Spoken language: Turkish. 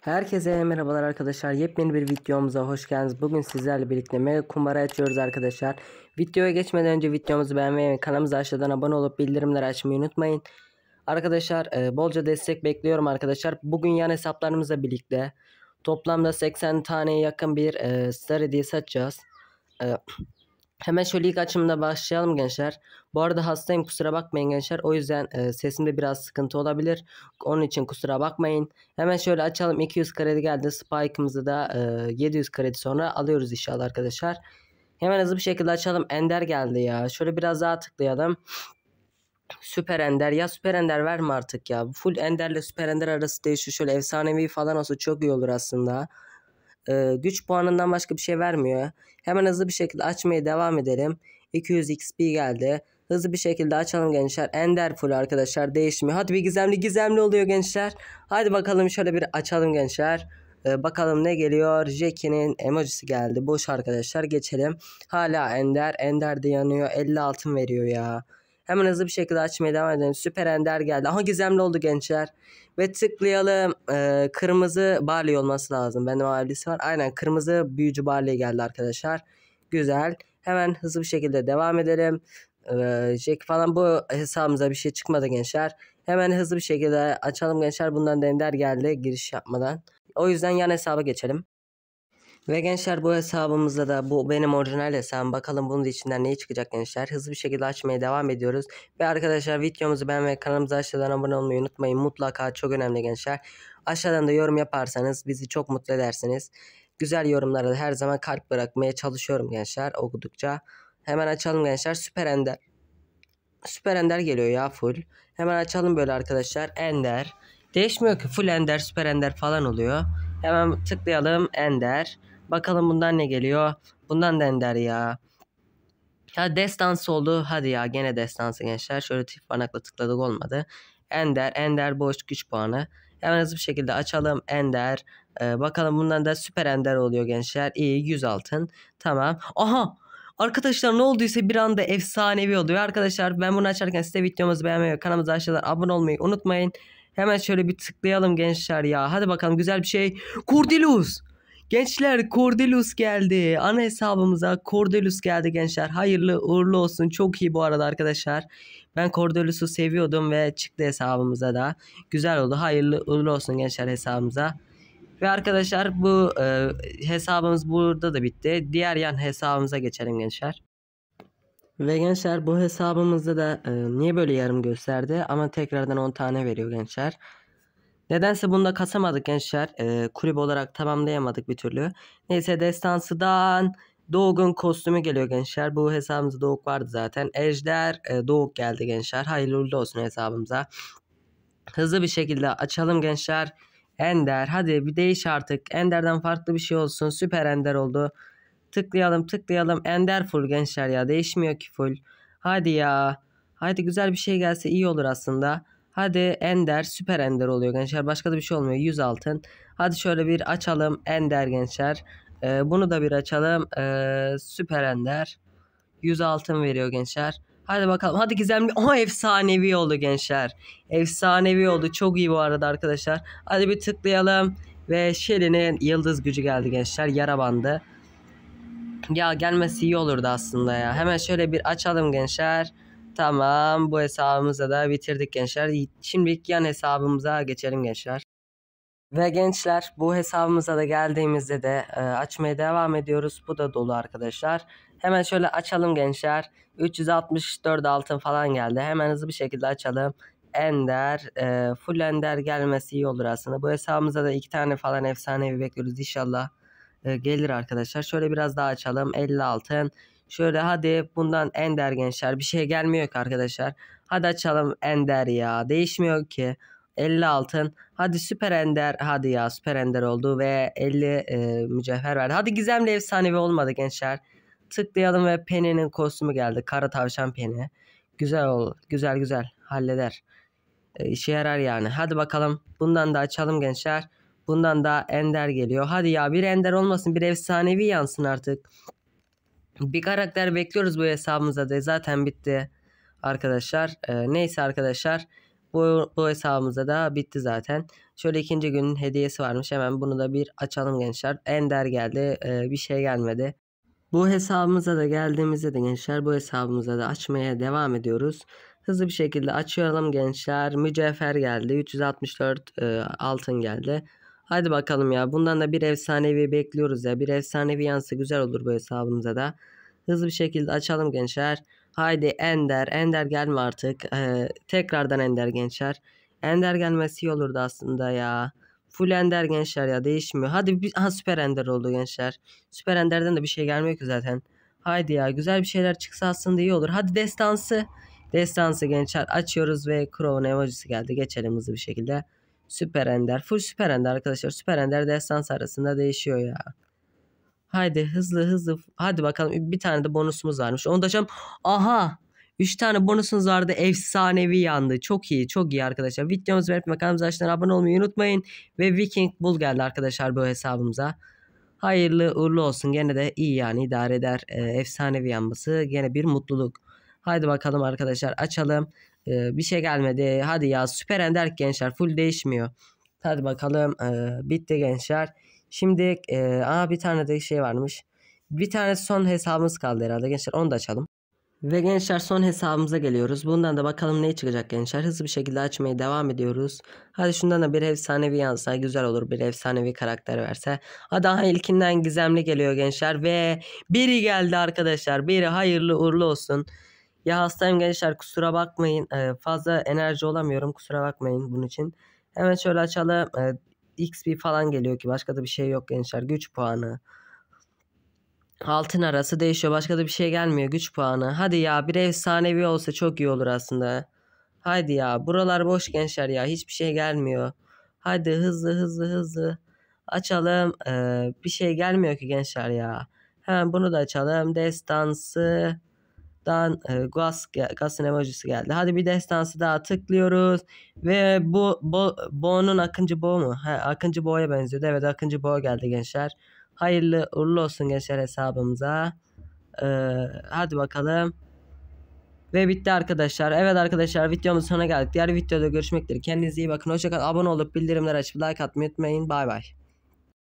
Herkese merhabalar arkadaşlar. Yepyeni bir videomuza hoş geldiniz. Bugün sizlerle birlikte mega kumbara açıyoruz arkadaşlar. Videoya geçmeden önce videomuzu beğenmeyi ve kanalımıza aşağıdan abone olup bildirimleri açmayı unutmayın. Arkadaşlar e, bolca destek bekliyorum arkadaşlar. Bugün yan hesaplarımızla birlikte toplamda 80 taneye yakın bir e, star hediyesi açacağız. E, Hemen şöyle ilk açımda başlayalım gençler. Bu arada hastayım kusura bakmayın gençler. O yüzden e, sesimde biraz sıkıntı olabilir. Onun için kusura bakmayın. Hemen şöyle açalım. 200 kredi geldi. Spike'ımızı da e, 700 kredi sonra alıyoruz inşallah arkadaşlar. Hemen hızlı bir şekilde açalım. Ender geldi ya. Şöyle biraz daha tıklayalım. Süper Ender ya Süper Ender verme artık ya. Full Ender ile Süper Ender arası değişiyor. Şöyle efsanevi falan olsa çok iyi olur aslında e, güç puanından başka bir şey vermiyor. Hemen hızlı bir şekilde açmaya devam edelim. 200 XP geldi. Hızlı bir şekilde açalım gençler. Ender full arkadaşlar değişmiyor. Hadi bir gizemli gizemli oluyor gençler. Hadi bakalım şöyle bir açalım gençler. Ee, bakalım ne geliyor. Jackie'nin emojisi geldi. Boş arkadaşlar geçelim. Hala Ender. Ender de yanıyor. 50 altın veriyor ya. Hemen hızlı bir şekilde açmaya devam edelim. Süper Ender geldi. Aha gizemli oldu gençler. Ve tıklayalım. Ee, kırmızı Barley olması lazım. Benim ailesi var. Aynen kırmızı büyücü Barley geldi arkadaşlar. Güzel. Hemen hızlı bir şekilde devam edelim. Ee, Jack falan bu hesabımıza bir şey çıkmadı gençler. Hemen hızlı bir şekilde açalım gençler. Bundan ender geldi giriş yapmadan. O yüzden yan hesaba geçelim. Ve gençler bu hesabımızda da bu benim orijinal hesabım. Bakalım bunun içinden ne çıkacak gençler. Hızlı bir şekilde açmaya devam ediyoruz. Ve arkadaşlar videomuzu beğenmeyi kanalımıza aşağıdan abone olmayı unutmayın. Mutlaka çok önemli gençler. Aşağıdan da yorum yaparsanız bizi çok mutlu edersiniz. Güzel yorumlara da her zaman kalp bırakmaya çalışıyorum gençler okudukça. Hemen açalım gençler. Süper Ender. Süper Ender geliyor ya full. Hemen açalım böyle arkadaşlar. Ender. Değişmiyor ki full Ender, Süper Ender falan oluyor. Hemen tıklayalım Ender. Bakalım bundan ne geliyor? Bundan da ya. Ya destans oldu. Hadi ya gene destansı gençler. Şöyle tip parmakla tıkladık olmadı. Ender, Ender boş güç puanı. Hemen hızlı bir şekilde açalım. Ender. Ee, bakalım bundan da süper Ender oluyor gençler. İyi 100 altın. Tamam. Aha! Arkadaşlar ne olduysa bir anda efsanevi oluyor. Arkadaşlar ben bunu açarken size videomuzu beğenmeyi ve kanalımıza aşağıdan abone olmayı unutmayın. Hemen şöyle bir tıklayalım gençler ya. Hadi bakalım güzel bir şey. Kurdilus. Gençler Cordelius geldi. Ana hesabımıza Cordelius geldi gençler. Hayırlı uğurlu olsun. Çok iyi bu arada arkadaşlar. Ben Cordelius'u seviyordum ve çıktı hesabımıza da. Güzel oldu. Hayırlı uğurlu olsun gençler hesabımıza. Ve arkadaşlar bu e, hesabımız burada da bitti. Diğer yan hesabımıza geçelim gençler. Ve gençler bu hesabımızda da e, niye böyle yarım gösterdi ama tekrardan 10 tane veriyor gençler. Nedense bunu da kasamadık gençler. Ee, kulüp olarak tamamlayamadık bir türlü. Neyse destansıdan Doğuk'un kostümü geliyor gençler. Bu hesabımızda Doğuk vardı zaten. Ejder e, Doğuk geldi gençler. Hayırlı uğurlu olsun hesabımıza. Hızlı bir şekilde açalım gençler. Ender hadi bir değiş artık. Ender'den farklı bir şey olsun. Süper Ender oldu. Tıklayalım tıklayalım. Ender full gençler ya. Değişmiyor ki full. Hadi ya. Hadi güzel bir şey gelse iyi olur aslında. Hadi ender süper ender oluyor gençler. Başka da bir şey olmuyor. 100 altın. Hadi şöyle bir açalım ender gençler. Ee, bunu da bir açalım. Ee, süper ender. 100 altın veriyor gençler. Hadi bakalım. Hadi gizemli. O efsanevi oldu gençler. Efsanevi oldu. Çok iyi bu arada arkadaşlar. Hadi bir tıklayalım. Ve Shelly'nin yıldız gücü geldi gençler. Yara bandı. Ya gelmesi iyi olurdu aslında ya. Hemen şöyle bir açalım gençler. Tamam bu hesabımızda da bitirdik gençler. Şimdi yan hesabımıza geçelim gençler. Ve gençler bu hesabımıza da geldiğimizde de e, açmaya devam ediyoruz. Bu da dolu arkadaşlar. Hemen şöyle açalım gençler. 364 altın falan geldi. Hemen hızlı bir şekilde açalım. Ender, e, full Ender gelmesi iyi olur aslında. Bu hesabımıza da iki tane falan efsanevi bekliyoruz inşallah. E, gelir arkadaşlar. Şöyle biraz daha açalım. 50 altın. Şöyle hadi bundan Ender gençler. Bir şey gelmiyor ki arkadaşlar. Hadi açalım Ender ya. Değişmiyor ki. 50 altın. Hadi süper ender. Hadi ya süper ender oldu ve 50 e, mücevher verdi. Hadi gizemli efsanevi olmadı gençler. Tıklayalım ve Penny'nin kostümü geldi. Kara tavşan Penny. Güzel ol. Güzel güzel. Halleder. E, işe yarar yani. Hadi bakalım. Bundan da açalım gençler. Bundan da ender geliyor. Hadi ya bir ender olmasın. Bir efsanevi yansın artık. Bir karakter bekliyoruz bu hesabımıza da zaten bitti arkadaşlar. E, neyse arkadaşlar bu, bu hesabımıza da bitti zaten. Şöyle ikinci günün hediyesi varmış hemen bunu da bir açalım gençler. Ender geldi e, bir şey gelmedi. Bu hesabımıza da geldiğimizde de gençler bu hesabımıza da açmaya devam ediyoruz. Hızlı bir şekilde açıyorum gençler. Mücevher geldi. 364 e, altın geldi. Hadi bakalım ya. Bundan da bir efsanevi bekliyoruz ya. Bir efsanevi yansı güzel olur bu hesabımıza da. Hızlı bir şekilde açalım gençler. Haydi Ender. Ender gelme artık. Ee, tekrardan Ender gençler. Ender gelmesi iyi olurdu aslında ya. Full Ender gençler ya değişmiyor. Hadi bir, ha, Süper Ender oldu gençler. Süper Ender'den de bir şey gelmiyor ki zaten. Haydi ya güzel bir şeyler çıksa aslında iyi olur. Hadi destansı. Destansı gençler açıyoruz ve Crow'un emojisi geldi. Geçelim hızlı bir şekilde. Süper Ender. Full Süper Ender arkadaşlar. Süper Ender esans arasında değişiyor ya. Haydi hızlı hızlı. Hadi bakalım bir tane de bonusumuz varmış. Onu da açalım. Aha. 3 tane bonusumuz vardı. Efsanevi yandı. Çok iyi. Çok iyi arkadaşlar. Videomuzu beğenip kanalımıza açtığına abone olmayı unutmayın. Ve Viking Bull geldi arkadaşlar bu hesabımıza. Hayırlı uğurlu olsun. Gene de iyi yani idare eder. Ee, efsanevi yanması. Gene bir mutluluk. Haydi bakalım arkadaşlar açalım. Ee, bir şey gelmedi. Hadi ya süper ender gençler full değişmiyor. Hadi bakalım ee, bitti gençler. Şimdi e, aa bir tane de şey varmış. Bir tane son hesabımız kaldı herhalde gençler onu da açalım. Ve gençler son hesabımıza geliyoruz. Bundan da bakalım ne çıkacak gençler. Hızlı bir şekilde açmaya devam ediyoruz. Hadi şundan da bir efsanevi yansa güzel olur. Bir efsanevi karakter verse. Hadi daha ilkinden gizemli geliyor gençler. Ve biri geldi arkadaşlar. Biri hayırlı uğurlu olsun. Ya hastayım gençler kusura bakmayın. Ee, fazla enerji olamıyorum kusura bakmayın bunun için. Hemen şöyle açalım. Ee, XP falan geliyor ki başka da bir şey yok gençler. Güç puanı. Altın arası değişiyor. Başka da bir şey gelmiyor. Güç puanı. Hadi ya bir efsanevi olsa çok iyi olur aslında. Haydi ya buralar boş gençler ya. Hiçbir şey gelmiyor. Haydi hızlı hızlı hızlı. Açalım. Ee, bir şey gelmiyor ki gençler ya. Hemen bunu da açalım. Destansı. Dan e, Gas Gas'ın emojisi geldi. Hadi bir destansı daha tıklıyoruz ve bu Bo, Bo'nun Akıncı Bo mu? Ha, Akıncı Bo'ya benziyor Evet Akıncı Bo geldi gençler. Hayırlı uğurlu olsun gençler hesabımıza. Ee, hadi bakalım. Ve bitti arkadaşlar. Evet arkadaşlar videomuz sona geldik. Diğer videoda görüşmek üzere. Kendinize iyi bakın. Hoşçakalın. Abone olup bildirimleri açıp like atmayı unutmayın. Bay bay.